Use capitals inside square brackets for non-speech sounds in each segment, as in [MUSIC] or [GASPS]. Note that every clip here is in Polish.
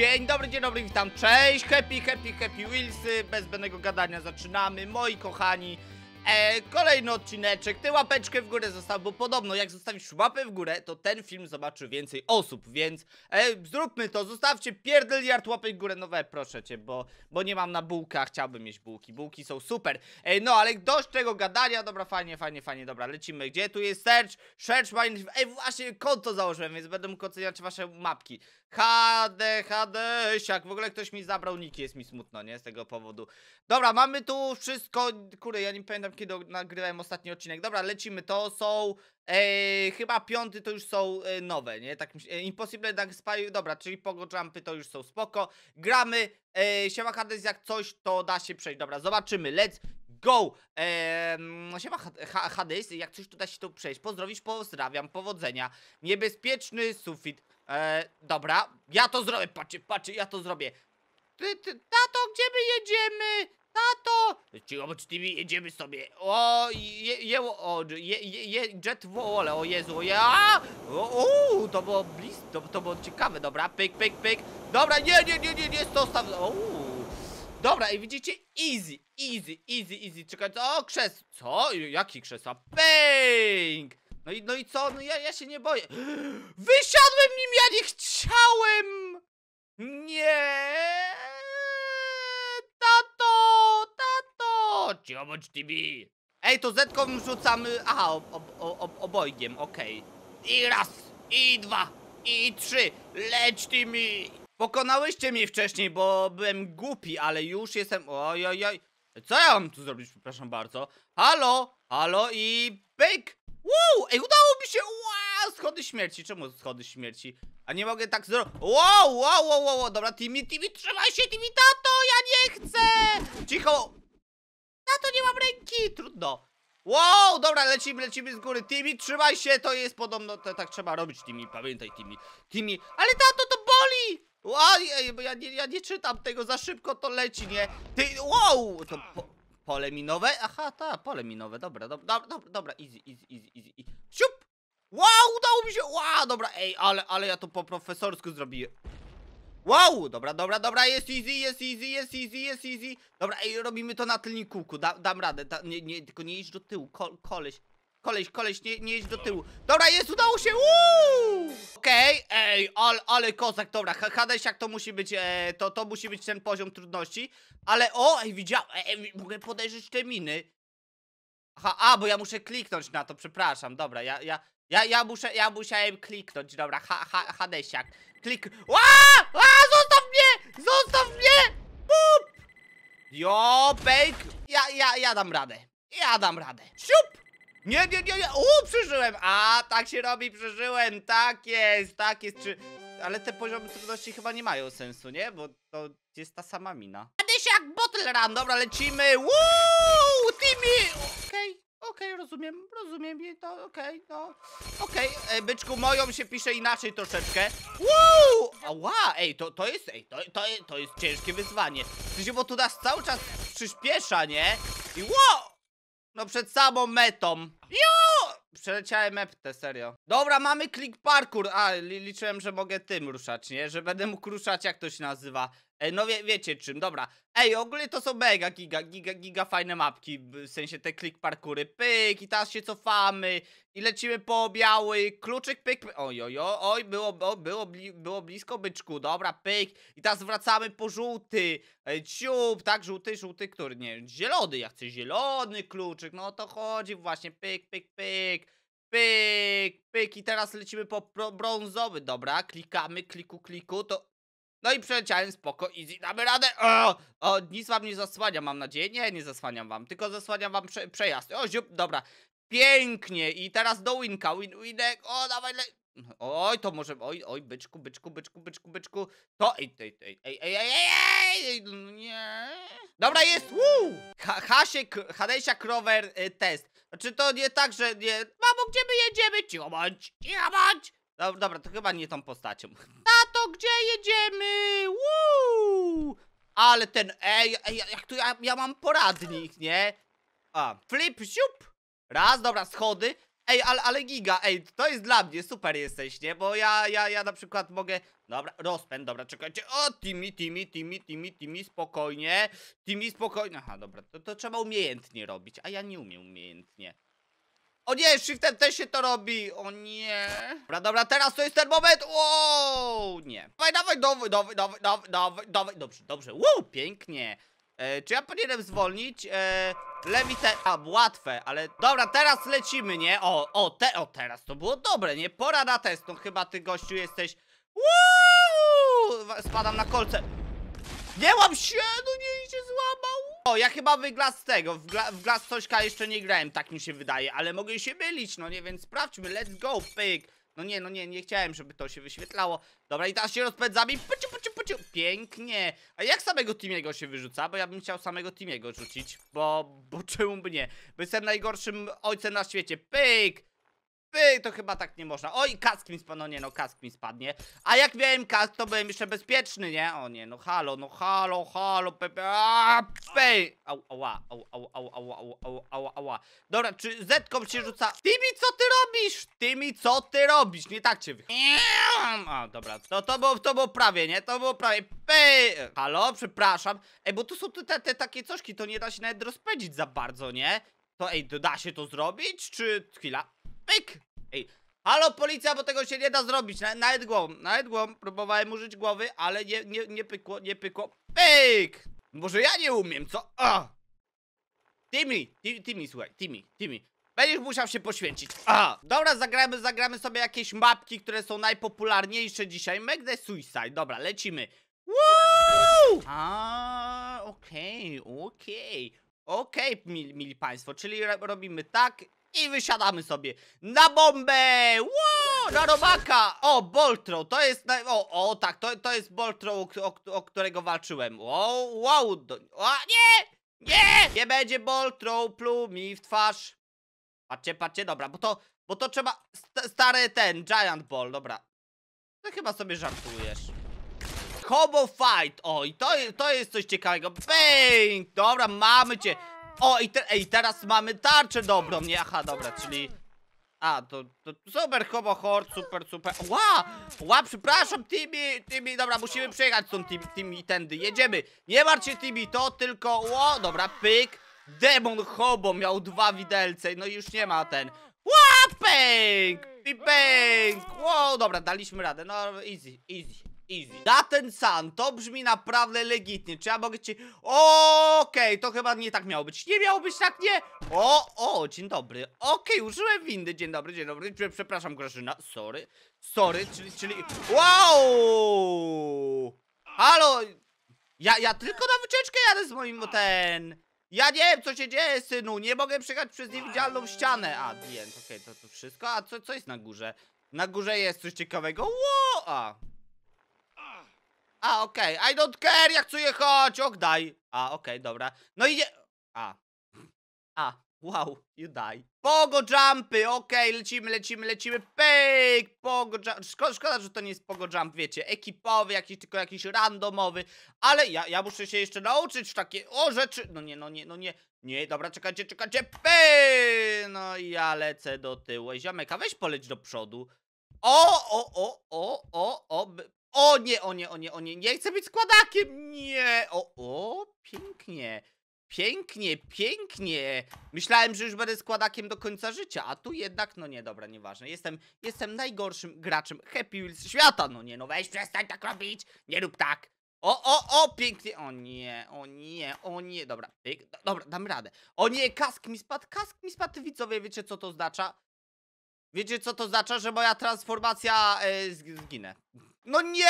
Dzień dobry, dzień dobry, witam, cześć, happy, happy, happy Wilsy, bez zbędnego gadania zaczynamy, moi kochani, e, kolejny odcineczek, ty łapeczkę w górę zostaw, bo podobno jak zostawisz łapę w górę, to ten film zobaczy więcej osób, więc e, zróbmy to, zostawcie pierdeliard łapek w górę, no we, proszę cię, bo, bo nie mam na bułka, chciałbym mieć bułki, bułki są super, e, no ale dość tego gadania, dobra, fajnie, fajnie, fajnie, dobra, lecimy, gdzie tu jest search, search, mine, ej, właśnie konto założyłem, więc będę mógł oceniać wasze mapki, HD, HD, siak. W ogóle ktoś mi zabrał niki, jest mi smutno, nie? Z tego powodu. Dobra, mamy tu wszystko. Kurde, ja nie pamiętam kiedy nagrywałem ostatni odcinek. Dobra, lecimy. To są. E, chyba piąty to już są e, nowe, nie? Tak, e, Impossible Dunk Spy, dobra, czyli Pogo Jumpy to już są spoko. Gramy. E, siema Hades, jak coś to da się przejść. Dobra, zobaczymy. Let's go! Eee, siema Hades, jak coś tu da się tu przejść. Pozdrowisz, pozdrawiam, powodzenia. Niebezpieczny sufit. Eee, dobra, ja to zrobię, patrzcie, patrzcie, ja to zrobię. Ty, ty, tato, gdzie my jedziemy? Tato! Cicho, bo tymi jedziemy sobie. O, je, je, o, je, je, jet w o Jezu, ja! O, o, to było blisko, to, to było ciekawe, dobra, pyk, pyk, pyk. Dobra, nie, nie, nie, nie, nie, to staw... O, Dobra, i widzicie? Easy, easy, easy, easy. Czekaj, o, krzesz Co? Jaki krzesła Bang! No i, no i co? No ja, ja się nie boję. [GASPS] Wysiadłem nim, ja nie chciałem! Nie! Tato! Tato! Cicho bądź TV! Ej, to zetką rzucamy... Aha, ob, ob, ob, obojgiem, okej. Okay. I raz, i dwa, i trzy. Leć mi Pokonałyście mnie wcześniej, bo byłem głupi, ale już jestem... Ojojoj. Co ja mam tu zrobić, przepraszam bardzo? Halo, halo i pyk! Wow, ej, udało mi się! Wow, schody śmierci. Czemu schody śmierci? A nie mogę tak zrobić. Wow, wow, wow, wow, dobra, Timmy, Timmy, trzymaj się, Timmy, tato, ja nie chcę! Cicho! Tato, nie mam ręki! Trudno. Wow, dobra, lecimy, lecimy z góry. Timmy, trzymaj się, to jest podobno, to tak trzeba robić, Timmy, pamiętaj, Timmy. Timmy, ale tato, to Ojej, bo ja nie, ja nie czytam tego, za szybko to leci, nie? Ty, wow! To po, pole minowe? Aha, ta, pole minowe, dobra, dobra, dobra, dobra, easy, easy, easy, easy. Siup! Wow, udało mi się, wow, dobra, ej, ale, ale ja to po profesorsku zrobię Wow, dobra, dobra, dobra, jest easy, jest easy, jest easy, jest easy. Dobra, ej, robimy to na tylnym kółku, da, dam radę, da, nie, nie, tylko nie idź do tyłu, Ko, koleś. Koleś, koleś, nie, nie do tyłu. Dobra, jest, udało się, uuu! Okej, okay, ej, ale, ale kozak, dobra, Hades jak to musi być, e, to, to musi być ten poziom trudności. Ale, o, ej, widziałem, ej, mogę podejrzeć te miny. Aha, a, bo ja muszę kliknąć na to, przepraszam, dobra, ja, ja, ja, ja muszę, ja musiałem kliknąć, dobra, ha, ha, Hadesiak, klik, Ła, a, zostaw mnie, zostaw mnie, pup! Jo, pejk, ja, ja, ja dam radę, ja dam radę, siup! Nie, nie, nie, nie. Uuu, przeżyłem. A, tak się robi, przeżyłem. Tak jest, tak jest. Czy... Ale te poziomy trudności chyba nie mają sensu, nie? Bo to jest ta sama mina. jak bottle run. Dobra, lecimy. Uuu, Timmy. Okej. Okay. Okej, okay, rozumiem, rozumiem i to okej, okay, no Okej, okay. E, byczku, moją się pisze inaczej troszeczkę Uuu, Ała, ej, to, to jest, ej, to, to, to jest ciężkie wyzwanie W sensie, bo tu nas cały czas przyspiesza, nie? I wow! No przed samą metą. Ju! Przeleciałem eptę, serio. Dobra, mamy klik parkour. A, li liczyłem, że mogę tym ruszać, nie? Że będę mógł ruszać, jak to się nazywa. E, no wie, wiecie czym, dobra. Ej, ogólnie to są mega giga, giga, giga fajne mapki, w sensie te klik parkury, pyk i teraz się cofamy i lecimy po biały, kluczyk pyk, pyk. oj, oj, oj, było, było, było, było blisko byczku, dobra, pyk i teraz wracamy po żółty, e, ciup, tak, żółty, żółty, który, nie zielony, ja chcę zielony kluczyk, no to chodzi właśnie, pyk, pyk, pyk. Pyk, pyk i teraz lecimy po brązowy, dobra, klikamy, kliku, kliku, to no i przeleciałem spoko, easy, damy radę. O, o, nic wam nie zasłania, mam nadzieję. Nie, nie zasłaniam wam, tylko zasłaniam wam prze, przejazd. O, ziup, dobra. Pięknie. I teraz do winka. Win, winek. O, dawaj, le... Oj, to może... Oj, oj, byczku, byczku, byczku, byczku, byczku. To... Ej, ej, ej, ej, ej, ej, ej, ej. No nie. Dobra, jest, woo! Ha, Hasiek, Hadesia Krower y, test. Znaczy to nie tak, że nie... Mamo, gdzie my jedziemy? Cicho bądź, cicho bądź. Dobra, dobra, to chyba nie tą postacią. Tato! [LAUGHS] gdzie jedziemy? Woo! Ale ten, ej, ej jak tu ja, ja mam poradnik, nie? A, flip, siup. Raz, dobra, schody. Ej, ale, ale giga, ej, to jest dla mnie, super jesteś, nie? Bo ja, ja, ja na przykład mogę... Dobra, rozpęd, dobra, czekajcie. O, Timi, Timi, Timi, Timi, Timi, spokojnie. Timi, spokojnie. Aha, dobra, to, to trzeba umiejętnie robić, a ja nie umiem umiejętnie. O nie, shiftem też się to robi. O nie. Dobra, dobra, teraz to jest ten moment. Wow, nie. Dawaj, dawaj, dawaj, dawaj, dawaj, dawaj, dawaj, dawaj. Dobrze, dobrze. Wow, pięknie. E, czy ja powinienem zwolnić? E, lewite... A, łatwe, ale... Dobra, teraz lecimy, nie? O, o, te, o, teraz to było dobre, nie? Pora na test. No chyba ty, gościu, jesteś... Wow! Spadam na kolce. Nie łam się, no nie się złamał. O, ja chyba wyglas z tego, w, gla, w glas cośka jeszcze nie grałem, tak mi się wydaje, ale mogę się mylić, no nie, więc sprawdźmy, let's go, pyk. No nie, no nie, nie chciałem, żeby to się wyświetlało. Dobra, i teraz się rozpędzamy. Pociu, pociu, pociu. Pięknie. A jak samego Timiego się wyrzuca? Bo ja bym chciał samego Timiego rzucić. Bo, bo czemu by nie? Bo jestem najgorszym ojcem na świecie. Pyk! Ej, to chyba tak nie można. Oj, kask mi spadł. No nie, no kask mi spadnie. A jak miałem kask, to byłem jeszcze bezpieczny, nie? O nie, no halo, no halo, halo, pepe. Ej! Au, ała, au, au, au, au, au, au, au, Dobra, czy zetką się rzuca? Ty mi co ty robisz? Ty mi co ty robisz? Nie tak cię wy... A, dobra, to, to, było, to było prawie, nie? To było prawie... Ej! Halo, przepraszam. Ej, bo tu są te, te, te takie cośki, to nie da się nawet rozpędzić za bardzo, nie? To ej, da się to zrobić? Czy... Chwila. Pyk! Ej, halo policja, bo tego się nie da zrobić. Na, nawet głową, nawet głową. Próbowałem użyć głowy, ale nie, nie, nie pykło, nie pykło. Pyk! Może ja nie umiem, co? A! Timmy, Timmy, Timmy, słuchaj, Timmy, Timmy. Będziesz musiał się poświęcić. A! Dobra, zagramy, zagramy sobie jakieś mapki, które są najpopularniejsze dzisiaj. Make the Suicide. Dobra, lecimy. Woo! A, okej, okay, okej. Okay. Okej, okay, mili, mili państwo, czyli robimy tak i wysiadamy sobie na bombę! Wow, na robaka! O, Boltro, to jest... Na... O, o, tak, to, to jest Boltro, o, o, o którego walczyłem. Wow, wow, do... o, nie! Nie! Nie będzie Boltro, pluł mi w twarz. Patrzcie, patrzcie, dobra, bo to, bo to trzeba... St stary ten, Giant Ball, dobra. To chyba sobie żartujesz. Hobo Fight, oj, to, to jest coś ciekawego. Bang! Dobra, mamy cię. O, i, te, i teraz mamy tarczę dobrą, nie? Aha, dobra, czyli... A, to, to super chobo hord, super, super. Ła! Ła, przepraszam, Tibi, Tibi, dobra, musimy przejechać z tą Tibi tędy, jedziemy. Nie martw Tibi, to tylko, ło, dobra, pyk. Demon hobo miał dwa widelce, no i już nie ma ten. Ła, pęk, pęk, ło, dobra, daliśmy radę, no, easy, easy. Easy. ten san, to brzmi naprawdę legitnie. Czy ja mogę ci... Okej, okay, to chyba nie tak miało być. Nie miało być tak, nie? O, o, dzień dobry. Okej, okay, użyłem windy. Dzień dobry, dzień dobry. Przepraszam, Grażyna. Sorry. Sorry, czyli, czyli... Wow! Halo! Ja, ja tylko na wycieczkę jadę z moim ten... Ja nie wiem, co się dzieje, synu. Nie mogę przejechać przez niewidzialną ścianę. A, the Okej, okay, to, to wszystko. A co, co jest na górze? Na górze jest coś ciekawego. Wow! A, a, okej. Okay. I don't care, jak chcę jechać. Och, daj. A, okej, okay, dobra. No i nie... A. A. Wow, you die. Pogo jumpy, okej, okay, lecimy, lecimy, lecimy. Pyk, pogo jump. Szko szkoda, że to nie jest pogo jump, wiecie. Ekipowy, jakiś, tylko jakiś randomowy. Ale ja, ja muszę się jeszcze nauczyć w takie o rzeczy. No nie, no nie, no nie. Nie, dobra, czekajcie, czekajcie. Pyk! No i ja lecę do tyłu. Ej, a weź poleć do przodu. O, o, o, o, o, o. O nie, o nie, o nie, o nie, nie chcę być składakiem, nie. O, o, pięknie. Pięknie, pięknie. Myślałem, że już będę składakiem do końca życia, a tu jednak, no nie, dobra, nieważne. Jestem, jestem najgorszym graczem Happy Wheels świata. No nie, no weź, przestań tak robić. Nie rób tak. O, o, o, pięknie. O nie, o nie, o nie. Dobra, dobra, dam radę. O nie, kask mi spadł, kask mi spadł. Widzowie, wiecie co to oznacza? Wiecie co to oznacza, że moja transformacja yy, zginę. No nie!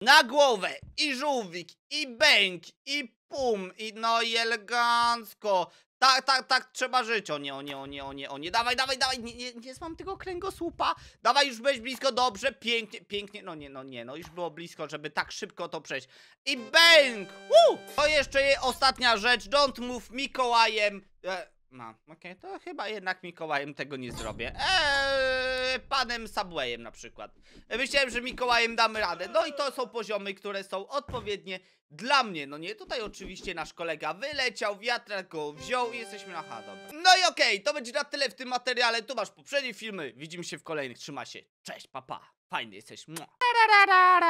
Na głowę i żółwik, i bęk, i pum, i no i elegancko. Tak, tak, tak, trzeba żyć. O nie, o nie, o nie, o nie, o nie. Dawaj, dawaj, dawaj. Nie, nie, nie tego kręgosłupa. Dawaj, już byłeś blisko, dobrze, pięknie, pięknie. No nie, no nie, no już było blisko, żeby tak szybko to przejść. I bęk! Uh! To jeszcze ostatnia rzecz. Don't move Mikołajem. E Mam. Okej, okay, to chyba jednak Mikołajem tego nie zrobię. Eee, panem Subwayem na przykład. Myślałem, że Mikołajem damy radę. No i to są poziomy, które są odpowiednie dla mnie. No nie, tutaj oczywiście nasz kolega wyleciał, wiatrak go wziął i jesteśmy na H, No i okej, okay, to będzie na tyle w tym materiale. Tu masz poprzednie filmy. Widzimy się w kolejnych. Trzyma się. Cześć, papa. Pa. Fajny jesteś. Mua.